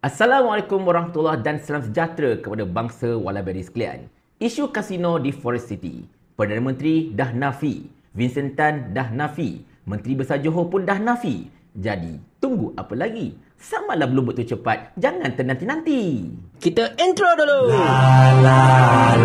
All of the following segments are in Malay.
Assalamualaikum warahmatullahi dan salam sejahtera kepada bangsa Walaberi sekalian. Isu kasino di Forest City. Perdana Menteri dah nafi. Vincent Tan dah nafi. Menteri Besar Johor pun dah nafi. Jadi, tunggu apa lagi? Sama lah belum betul cepat. Jangan ternanti-nanti. Kita intro dulu. la, la.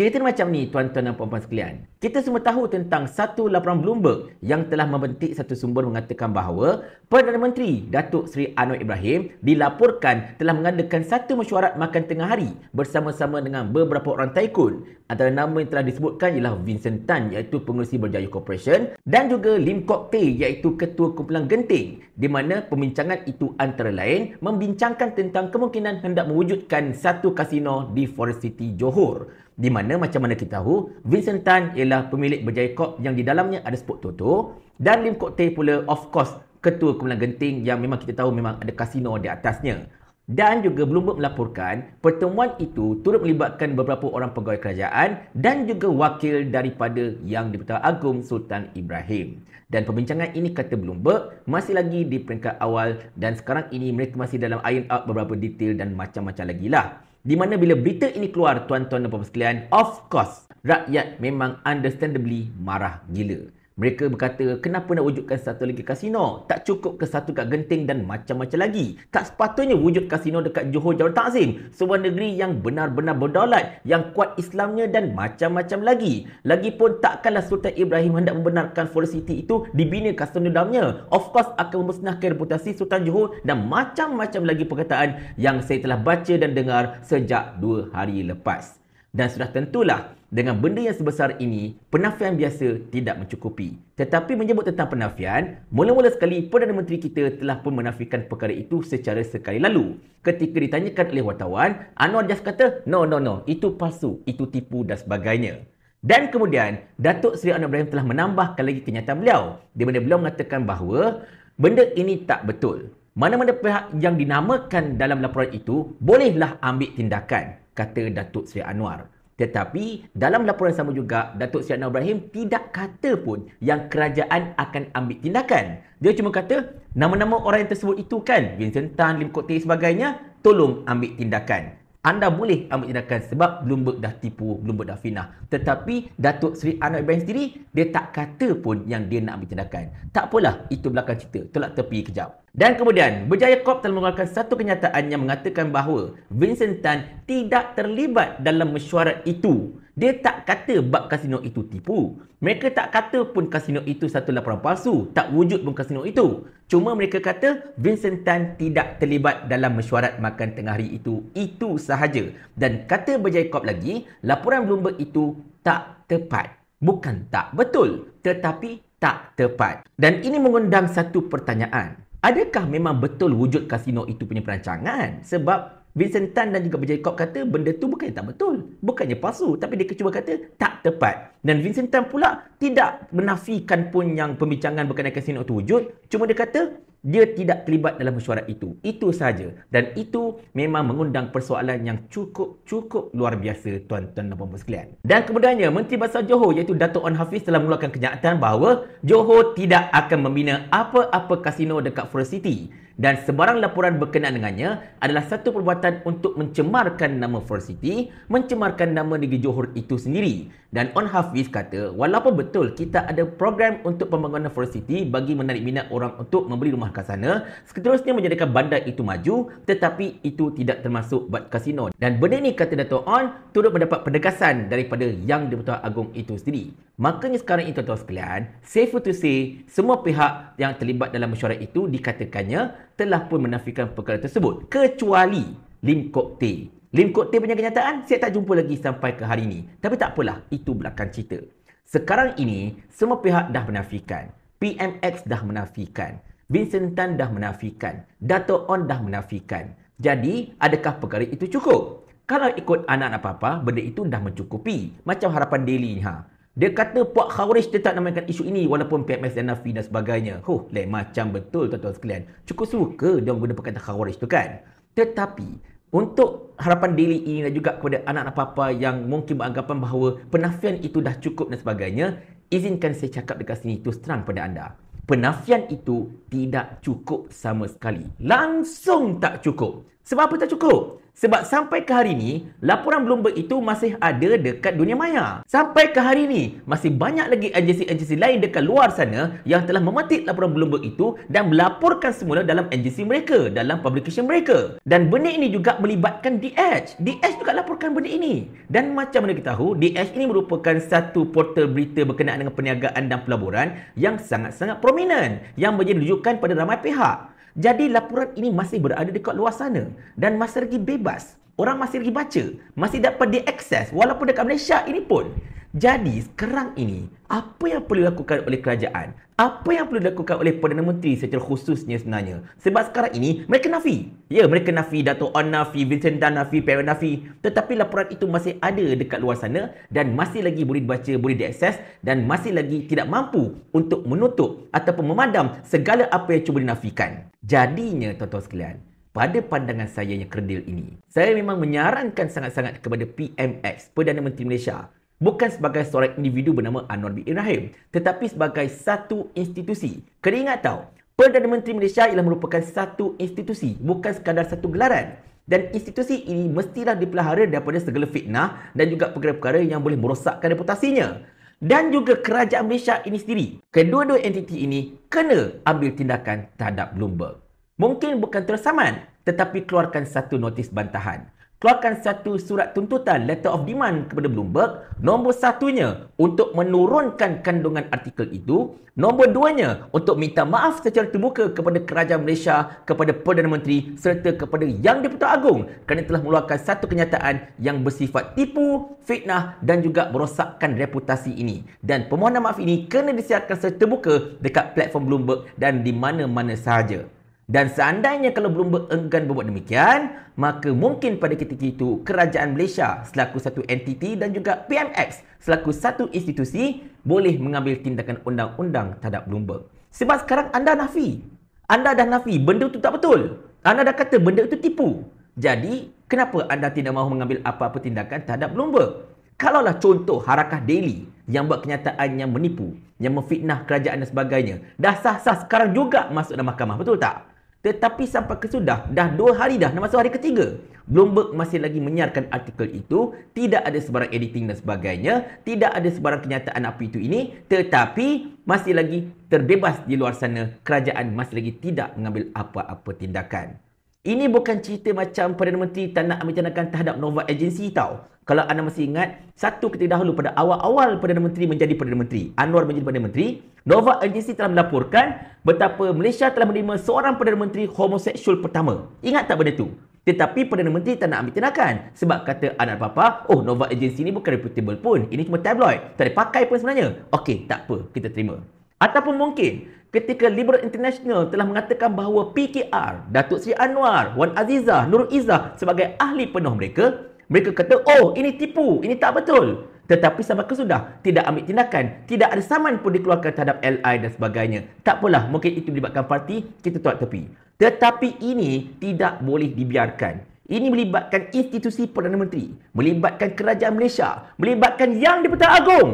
Cerita macam ni tuan-tuan dan puan-puan sekalian. Kita semua tahu tentang satu laporan Bloomberg yang telah membentik satu sumber mengatakan bahawa Perdana Menteri Datuk Seri Anwar Ibrahim dilaporkan telah mengadakan satu mesyuarat makan tengah hari bersama-sama dengan beberapa orang taikun. Antara nama yang telah disebutkan ialah Vincent Tan iaitu pengurusi Berjaya Corporation dan juga Lim Kok Tae iaitu ketua kumpulan Genting di mana pembincangan itu antara lain membincangkan tentang kemungkinan hendak mewujudkan satu kasino di Forest City Johor. Di mana macam mana kita tahu, Vincent Tan ialah pemilik berjaya Corp yang di dalamnya ada Sport Toto dan Lim Kok Tae pula of course ketua Kumpulan Genting yang memang kita tahu memang ada kasino di atasnya. Dan juga Bloomberg melaporkan pertemuan itu turut melibatkan beberapa orang pegawai kerajaan dan juga wakil daripada Yang Dipertuan Agung Sultan Ibrahim. Dan perbincangan ini kata Bloomberg masih lagi di peringkat awal dan sekarang ini mereka masih dalam iron out beberapa detail dan macam-macam lagi lah. Di mana bila berita ini keluar, tuan-tuan dan puan-puan sekalian, of course, rakyat memang understandably marah gila. Mereka berkata, kenapa nak wujudkan satu lagi kasino? Tak cukup ke satu kat Genting dan macam-macam lagi. Tak sepatutnya wujud kasino dekat Johor Jawa Takzim. Sebuah negeri yang benar-benar berdaulat, yang kuat Islamnya dan macam-macam lagi. Lagipun takkanlah Sultan Ibrahim hendak membenarkan Forest City itu dibina kasino dalamnya. Of course akan memusnahkan reputasi Sultan Johor dan macam-macam lagi perkataan yang saya telah baca dan dengar sejak dua hari lepas. Dan sudah tentulah dengan benda yang sebesar ini, penafian biasa tidak mencukupi. Tetapi menyebut tentang penafian, mula-mula sekali Perdana Menteri kita telah pun menafikan perkara itu secara sekali lalu. Ketika ditanyakan oleh wartawan, Anwar Jas kata, no, no, no, itu palsu, itu tipu dan sebagainya. Dan kemudian, Datuk Seri Anwar Ibrahim telah menambahkan lagi kenyataan beliau. Di mana beliau mengatakan bahawa, benda ini tak betul. Mana-mana pihak yang dinamakan dalam laporan itu, bolehlah ambil tindakan, kata Datuk Seri Anwar. Tetapi dalam laporan sama juga, Datuk Syed Anwar Ibrahim tidak kata pun yang kerajaan akan ambil tindakan. Dia cuma kata, nama-nama orang yang tersebut itu kan, Vincent Tan, Lim Kok Teh sebagainya, tolong ambil tindakan anda boleh ambil tindakan sebab Bloomberg dah tipu, Bloomberg dah fitnah. Tetapi Datuk Seri Anwar Ibrahim sendiri, dia tak kata pun yang dia nak ambil tindakan. Tak apalah, itu belakang cerita. Tolak tepi kejap. Dan kemudian, Berjaya Corp telah mengeluarkan satu kenyataan yang mengatakan bahawa Vincent Tan tidak terlibat dalam mesyuarat itu dia tak kata bab kasino itu tipu. Mereka tak kata pun kasino itu satu laporan palsu. Tak wujud pun kasino itu. Cuma mereka kata Vincent Tan tidak terlibat dalam mesyuarat makan tengah hari itu. Itu sahaja. Dan kata berjaikop lagi, laporan Bloomberg itu tak tepat. Bukan tak betul. Tetapi tak tepat. Dan ini mengundang satu pertanyaan. Adakah memang betul wujud kasino itu punya perancangan? Sebab Vincent Tan dan juga Benjamin Cobb kata benda tu bukan tak betul. Bukannya palsu. Tapi dia cuba kata tak tepat. Dan Vincent Tan pula tidak menafikan pun yang pembincangan berkenaan kasino itu wujud. Cuma dia kata dia tidak terlibat dalam mesyuarat itu. Itu sahaja. Dan itu memang mengundang persoalan yang cukup-cukup luar biasa tuan-tuan dan puan sekalian. Dan kemudiannya, Menteri Besar Johor iaitu Dato' On Hafiz telah mengeluarkan kenyataan bahawa Johor tidak akan membina apa-apa kasino dekat Forest City dan sebarang laporan berkenaan dengannya adalah satu perbuatan untuk mencemarkan nama Force City, mencemarkan nama negeri Johor itu sendiri. Dan On Hafiz kata, walaupun betul kita ada program untuk pembangunan Force City bagi menarik minat orang untuk membeli rumah ke sana, seterusnya menjadikan bandar itu maju, tetapi itu tidak termasuk buat kasino. Dan benda ni kata Dato' On, turut mendapat penegasan daripada Yang Dipertuan Agung itu sendiri. Makanya sekarang itu tuan-tuan sekalian, safe to say, semua pihak yang terlibat dalam mesyuarat itu dikatakannya telah pun menafikan perkara tersebut kecuali Lim Kok Tee. Lim Kok Tee punya kenyataan saya tak jumpa lagi sampai ke hari ini. Tapi tak apalah, itu belakang cerita. Sekarang ini semua pihak dah menafikan. PMX dah menafikan. Vincent Tan dah menafikan. Dato On dah menafikan. Jadi, adakah perkara itu cukup? Kalau ikut anak apa-apa, benda itu dah mencukupi. Macam harapan daily ha. Dia kata Puak Khawarij tetap namakan isu ini walaupun PMS dan Nafi dan sebagainya. Huh, lain macam betul tuan-tuan sekalian. Cukup suka dia guna perkataan Khawarij tu kan? Tetapi, untuk harapan daily ini e dan juga kepada anak-anak papa yang mungkin beranggapan bahawa penafian itu dah cukup dan sebagainya, izinkan saya cakap dekat sini terus terang pada anda. Penafian itu tidak cukup sama sekali. Langsung tak cukup. Sebab apa tak cukup? Sebab sampai ke hari ini, laporan Bloomberg itu masih ada dekat dunia maya. Sampai ke hari ini, masih banyak lagi agensi-agensi lain dekat luar sana yang telah mematik laporan Bloomberg itu dan melaporkan semula dalam agensi mereka, dalam publication mereka. Dan benda ini juga melibatkan The Edge. The Edge juga laporkan benda ini. Dan macam mana kita tahu, The Edge ini merupakan satu portal berita berkenaan dengan perniagaan dan pelaburan yang sangat-sangat prominent yang menjadi rujukan pada ramai pihak. Jadi laporan ini masih berada dekat luar sana dan masih lagi bebas. Orang masih lagi baca, masih dapat diakses walaupun dekat Malaysia ini pun. Jadi sekarang ini, apa yang perlu dilakukan oleh kerajaan? Apa yang perlu dilakukan oleh Perdana Menteri secara khususnya sebenarnya? Sebab sekarang ini, mereka nafi. Ya, mereka nafi. Dato' On nafi, Vincent Dan nafi, Perry nafi. Tetapi laporan itu masih ada dekat luar sana dan masih lagi boleh dibaca, boleh diakses dan masih lagi tidak mampu untuk menutup ataupun memadam segala apa yang cuba dinafikan. Jadinya, tuan-tuan sekalian, pada pandangan saya yang kerdil ini, saya memang menyarankan sangat-sangat kepada PMX, Perdana Menteri Malaysia, bukan sebagai seorang individu bernama Anwar bin Ibrahim tetapi sebagai satu institusi. Kena ingat tau, Perdana Menteri Malaysia ialah merupakan satu institusi, bukan sekadar satu gelaran. Dan institusi ini mestilah dipelihara daripada segala fitnah dan juga perkara-perkara yang boleh merosakkan reputasinya. Dan juga kerajaan Malaysia ini sendiri. Kedua-dua entiti ini kena ambil tindakan terhadap Bloomberg. Mungkin bukan terus saman, tetapi keluarkan satu notis bantahan keluarkan satu surat tuntutan letter of demand kepada Bloomberg. Nombor satunya untuk menurunkan kandungan artikel itu. Nombor duanya untuk minta maaf secara terbuka kepada kerajaan Malaysia, kepada Perdana Menteri serta kepada Yang Dipertua Agong kerana telah mengeluarkan satu kenyataan yang bersifat tipu, fitnah dan juga merosakkan reputasi ini. Dan permohonan maaf ini kena disiarkan secara terbuka dekat platform Bloomberg dan di mana-mana sahaja. Dan seandainya kalau belum enggan berbuat demikian, maka mungkin pada ketika itu kerajaan Malaysia selaku satu entiti dan juga PMX selaku satu institusi boleh mengambil tindakan undang-undang terhadap Bloomberg. Sebab sekarang anda nafi. Anda dah nafi benda itu tak betul. Anda dah kata benda itu tipu. Jadi, kenapa anda tidak mahu mengambil apa-apa tindakan terhadap Bloomberg? Kalaulah contoh harakah daily yang buat kenyataan yang menipu, yang memfitnah kerajaan dan sebagainya, dah sah-sah sekarang juga masuk dalam mahkamah, betul tak? Tetapi sampai kesudah, dah dua hari dah, dah masuk hari ketiga. Bloomberg masih lagi menyiarkan artikel itu. Tidak ada sebarang editing dan sebagainya. Tidak ada sebarang kenyataan apa itu ini. Tetapi masih lagi terbebas di luar sana. Kerajaan masih lagi tidak mengambil apa-apa tindakan. Ini bukan cerita macam Perdana Menteri tak nak ambil tindakan terhadap Nova Agency tau. Kalau anda masih ingat, satu ketika dahulu pada awal-awal Perdana Menteri menjadi Perdana Menteri. Anwar menjadi Perdana Menteri. Nova agensi telah melaporkan betapa Malaysia telah menerima seorang Perdana Menteri homoseksual pertama. Ingat tak benda tu? Tetapi Perdana Menteri tak nak ambil tindakan sebab kata anak papa, oh Nova agensi ni bukan reputable pun. Ini cuma tabloid. Tak ada pakai pun sebenarnya. Okey, tak apa. Kita terima. Ataupun mungkin ketika Liberal International telah mengatakan bahawa PKR, Datuk Seri Anwar, Wan Azizah, Nurul Izzah sebagai ahli penuh mereka, mereka kata, oh ini tipu, ini tak betul. Tetapi sampai kesudah, tidak ambil tindakan. Tidak ada saman pun dikeluarkan terhadap LI dan sebagainya. Tak apalah, mungkin itu melibatkan parti, kita tolak tepi. Tetapi ini tidak boleh dibiarkan. Ini melibatkan institusi Perdana Menteri, melibatkan Kerajaan Malaysia, melibatkan Yang di-Pertahanan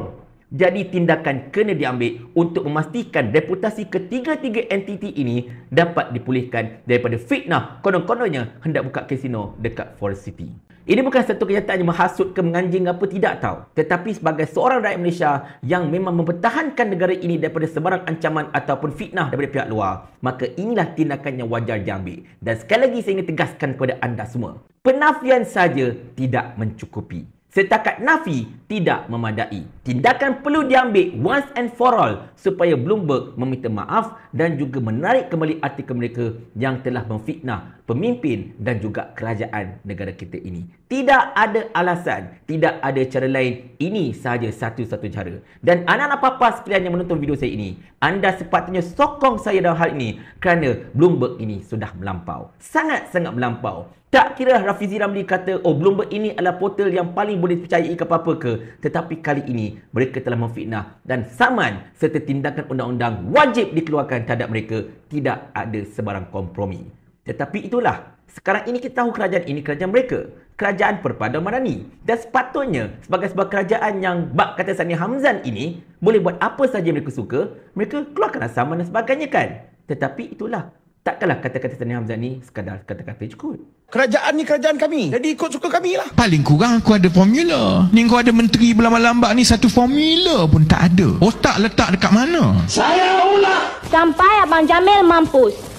Jadi tindakan kena diambil untuk memastikan reputasi ketiga-tiga entiti ini dapat dipulihkan daripada fitnah konon-kononnya hendak buka kasino dekat Forest City. Ini bukan satu kenyataan yang menghasut ke menganjing apa tidak tahu. Tetapi sebagai seorang rakyat Malaysia yang memang mempertahankan negara ini daripada sebarang ancaman ataupun fitnah daripada pihak luar, maka inilah tindakan yang wajar diambil. Dan sekali lagi saya ingin tegaskan kepada anda semua, penafian saja tidak mencukupi. Setakat nafi tidak memadai. Tindakan perlu diambil once and for all supaya Bloomberg meminta maaf dan juga menarik kembali artikel mereka yang telah memfitnah pemimpin dan juga kerajaan negara kita ini. Tidak ada alasan, tidak ada cara lain. Ini sahaja satu-satu cara. Dan anak-anak papa sekalian yang menonton video saya ini, anda sepatutnya sokong saya dalam hal ini kerana Bloomberg ini sudah melampau. Sangat-sangat melampau. Tak kira Rafizi Ramli kata, oh Bloomberg ini adalah portal yang paling boleh dipercayai ke apa-apa ke. Tetapi kali ini, mereka telah memfitnah dan saman serta tindakan undang-undang wajib dikeluarkan terhadap mereka. Tidak ada sebarang kompromi. Tetapi itulah, sekarang ini kita tahu kerajaan ini kerajaan mereka. Kerajaan Perpaduan Marani. Dan sepatutnya, sebagai sebuah kerajaan yang bak kata Sani Hamzan ini, boleh buat apa sahaja mereka suka, mereka keluarkan saman dan sebagainya kan. Tetapi itulah, Takkanlah kata-kata Tani Hamzah ni sekadar kata-kata je kot. Kerajaan ni kerajaan kami. Jadi ikut suka kami lah. Paling kurang aku ada formula. Ni kau ada menteri berlambak-lambak ni satu formula pun tak ada. Otak letak dekat mana? Saya ulang! Sampai Abang Jamil mampus.